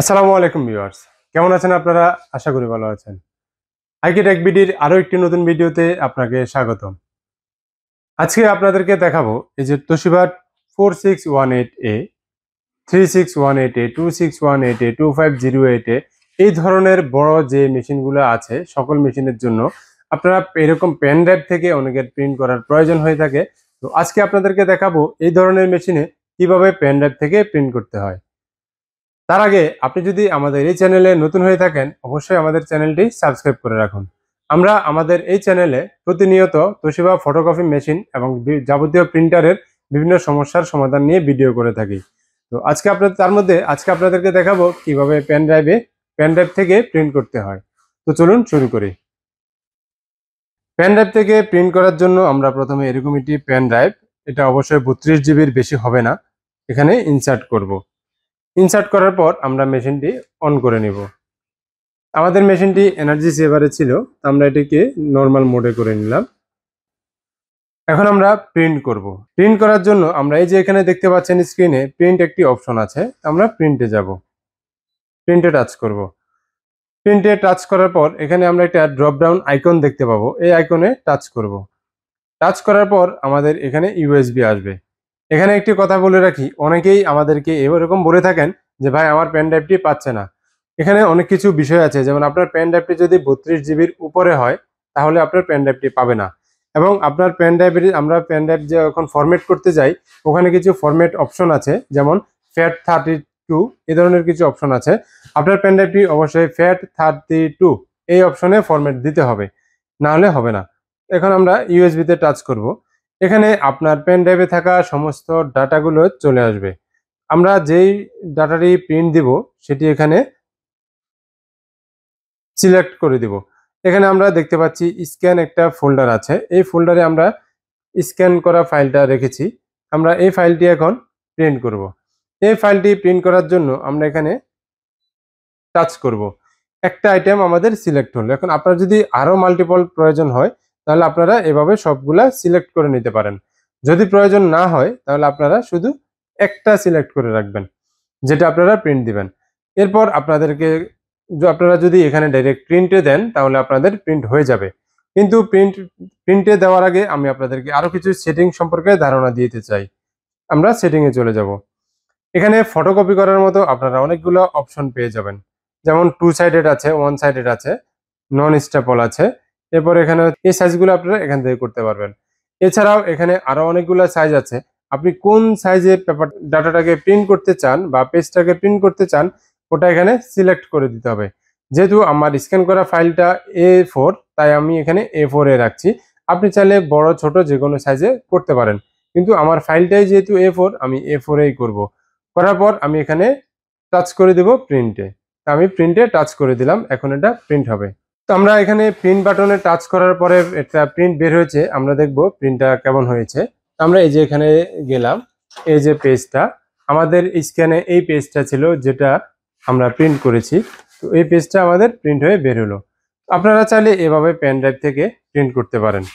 আসসালামু আলাইকুম ভিউয়ার্স কেমন আছেন আপনারা আশা করি ভালো আছেন হাইকিটেক বিডির আরও একটি নতুন ভিডিওতে আপনাকে স্বাগতম আজকে আপনাদেরকে দেখাবো এই যে তোশিবার four six one eight A three six one eight A two six one eight A two five zero eight A এই ধরনের বড় যে মেশিনগুলো আছে সকল মেশিনের জন্য আপনারা এরকম পেন ড্রাইভ থেকে অনেকের প্রিন্ট করার প্রয়োজন হয়ে থাকে তো আজকে আপনাদেরকে দেখাবো এই ধরনের মেশিনে কীভাবে পেন ড্রাইভ থেকে প্রিন্ট করতে হয় তার আগে আপনি যদি আমাদের এই চ্যানেলে নতুন হয়ে থাকেন অবশ্যই আমাদের চ্যানেলটি সাবস্ক্রাইব করে রাখুন আমরা আমাদের এই চ্যানেলে প্রতিনিয়ত তোশিবা ফটোকপি মেশিন এবং যাবতীয় প্রিন্টারের বিভিন্ন সমস্যার সমাধান নিয়ে ভিডিও করে থাকি তো আজকে আপনার তার মধ্যে আজকে আপনাদেরকে দেখাবো কিভাবে পেন ড্রাইভে পেন ড্রাইভ থেকে প্রিন্ট করতে হয় তো চলুন শুরু করি পেন ড্রাইভ থেকে প্রিন্ট করার জন্য আমরা প্রথমে এরকম একটি পেন ড্রাইভ এটা অবশ্যই বত্রিশ জিবির বেশি হবে না এখানে ইনসার্ট করব ইনসার্ট করার পর আমরা মেশিনটি অন করে নিব আমাদের মেশিনটি এনার্জি সেভারে ছিল আমরা এটিকে নর্মাল মোডে করে নিলাম এখন আমরা প্রিন্ট করব প্রিন্ট করার জন্য আমরা এই যে এখানে দেখতে পাচ্ছেন স্ক্রিনে প্রিন্ট একটি অপশন আছে আমরা প্রিন্টে যাব প্রিন্টে টাচ করব প্রিন্টে টাচ করার পর এখানে আমরা একটা ড্রপডাউন আইকন দেখতে পাবো এই আইকনে টাচ করব টাচ করার পর আমাদের এখানে ইউএসবি আসবে এখানে একটি কথা বলে রাখি অনেকেই আমাদেরকে এরকম বলে থাকেন যে ভাই আমার প্যান ড্রাইভটি পাচ্ছে না এখানে অনেক কিছু বিষয় আছে যেমন আপনার প্যান ড্রাইভটি যদি বত্রিশ জিবির উপরে হয় তাহলে আপনার প্যান ড্রাইভটি পাবে না এবং আপনার প্যান ড্রাইভের আমরা প্যান ড্রাইভ যখন ফরম্যাট করতে যাই ওখানে কিছু ফরম্যাট অপশন আছে যেমন ফ্যাট থার্টি টু এ ধরনের কিছু অপশন আছে আপনার প্যান ড্রাইভটি অবশ্যই ফ্যাট থার্টি টু এই অপশনে ফরম্যাট দিতে হবে না হলে হবে না এখন আমরা ইউএসবিতে টাচ করব এখানে আপনার পেন ড্রাইভে থাকা সমস্ত ডাটাগুলো চলে আসবে আমরা যেই ডাটাটি প্রিন্ট দিব সেটি এখানে সিলেক্ট করে দিব এখানে আমরা দেখতে পাচ্ছি স্ক্যান একটা ফোল্ডার আছে এই ফোল্ডারে আমরা স্ক্যান করা ফাইলটা রেখেছি আমরা এই ফাইলটি এখন প্রিন্ট করব। এই ফাইলটি প্রিন্ট করার জন্য আমরা এখানে টাচ করব। একটা আইটেম আমাদের সিলেক্ট হলো এখন আপনার যদি আরও মাল্টিপল প্রয়োজন হয় তাহলে আপনারা এভাবে সবগুলা সিলেক্ট করে নিতে পারেন যদি প্রয়োজন না হয় তাহলে আপনারা শুধু একটা সিলেক্ট করে রাখবেন যেটা আপনারা প্রিন্ট দিবেন এরপর আপনাদেরকে আপনারা যদি এখানে ডাইরেক্ট প্রিন্টে দেন তাহলে আপনাদের প্রিন্ট হয়ে যাবে কিন্তু প্রিন্ট প্রিন্টে দেওয়ার আগে আমি আপনাদেরকে আরও কিছু সেটিং সম্পর্কে ধারণা দিতে চাই আমরা সেটিংয়ে চলে যাব এখানে ফটোকপি করার মতো আপনারা অনেকগুলো অপশন পেয়ে যাবেন যেমন টু সাইডেড আছে ওয়ান সাইডেড আছে নন স্টেপল আছে এরপর এখানে এই সাইজগুলো আপনারা এখান থেকে করতে পারবেন এছাড়াও এখানে আরো অনেকগুলো সাইজ আছে আপনি কোন সাইজে পেপার ডাটাটাকে প্রিন্ট করতে চান বা পেজটাকে প্রিন্ট করতে চান ওটা এখানে সিলেক্ট করে দিতে হবে যেহেতু আমার স্ক্যান করা ফাইলটা এ ফোর তাই আমি এখানে এ ফোরে রাখছি আপনি চাইলে বড় ছোট যে কোনো সাইজে করতে পারেন কিন্তু আমার ফাইলটাই যেহেতু এ ফোর আমি এ ফোরেই করবো করার পর আমি এখানে টাচ করে দেব প্রিন্টে আমি প্রিন্টে টাচ করে দিলাম এখন এটা প্রিন্ট হবে তো আমরা এখানে প্রিন্ট বাটনে টাচ করার পরে একটা প্রিন্ট বের হয়েছে আমরা দেখব প্রিন্টটা কেমন হয়েছে আমরা এই যে এখানে গেলাম এই যে পেজটা আমাদের স্ক্যানে এই পেজটা ছিল যেটা আমরা প্রিন্ট করেছি তো এই পেজটা আমাদের প্রিন্ট হয়ে বের হলো আপনারা চাইলে এভাবে পেন ড্রাইভ থেকে প্রিন্ট করতে পারেন